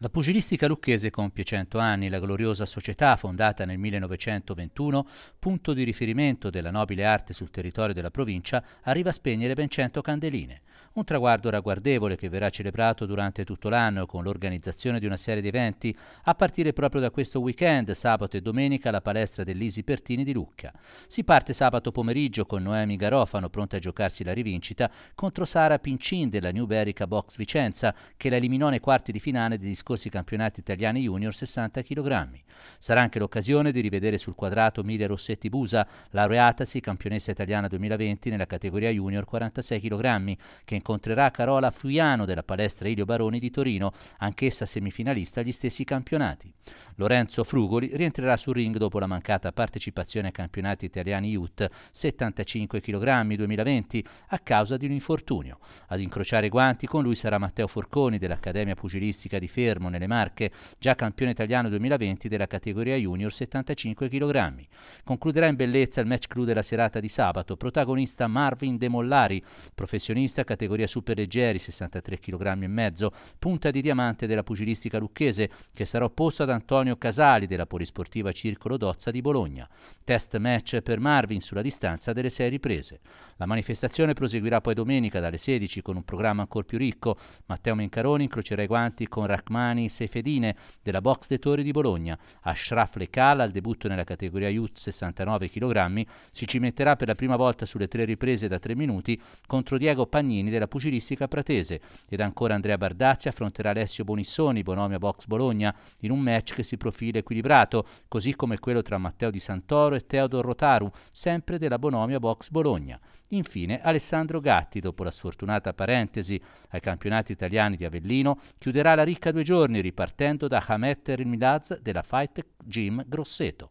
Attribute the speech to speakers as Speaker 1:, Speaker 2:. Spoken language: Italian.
Speaker 1: La pugilistica lucchese compie 100 anni, la gloriosa società fondata nel 1921, punto di riferimento della nobile arte sul territorio della provincia, arriva a spegnere ben 100 candeline. Un traguardo ragguardevole che verrà celebrato durante tutto l'anno con l'organizzazione di una serie di eventi, a partire proprio da questo weekend, sabato e domenica, alla palestra dell'Isi Pertini di Lucca. Si parte sabato pomeriggio con Noemi Garofano, pronta a giocarsi la rivincita, contro Sara Pincin della New Berica Box Vicenza, che la eliminò nei quarti di finale degli discorso scorsi campionati italiani junior 60 kg. Sarà anche l'occasione di rivedere sul quadrato Miria Rossetti Busa, laureatasi campionessa italiana 2020 nella categoria junior 46 kg, che incontrerà Carola Fluiano della palestra Ilio Baroni di Torino, anch'essa semifinalista agli stessi campionati. Lorenzo Frugoli rientrerà sul ring dopo la mancata partecipazione ai campionati italiani youth 75 kg 2020 a causa di un infortunio. Ad incrociare i guanti con lui sarà Matteo Forconi dell'Accademia Pugilistica di Ferro Palermo nelle Marche, già campione italiano 2020 della categoria junior 75 kg. Concluderà in bellezza il match clou della serata di sabato, protagonista Marvin De Mollari, professionista categoria superleggeri 63 kg e mezzo, punta di diamante della pugilistica lucchese che sarà opposto ad Antonio Casali della polisportiva Circolo Dozza di Bologna. Test match per Marvin sulla distanza delle sei riprese. La manifestazione proseguirà poi domenica dalle 16 con un programma ancora più ricco. Matteo Mencaroni incrocerà i guanti con Rachman Romani Sefedine della Box dei Tori di Bologna. Ashraf Lekal al debutto nella categoria Youth 69 kg si cimenterà per la prima volta sulle tre riprese da tre minuti contro Diego Pagnini della pugilistica pratese ed ancora Andrea Bardazzi affronterà Alessio Bonissoni, Bonomia Box Bologna, in un match che si profila equilibrato, così come quello tra Matteo Di Santoro e Teodoro Rotaru, sempre della Bonomia Box Bologna. Infine Alessandro Gatti, dopo la sfortunata parentesi ai campionati italiani di Avellino, chiuderà la ricca due giorni giorni ripartendo da Hametter Milaz della Fight Gym Grosseto.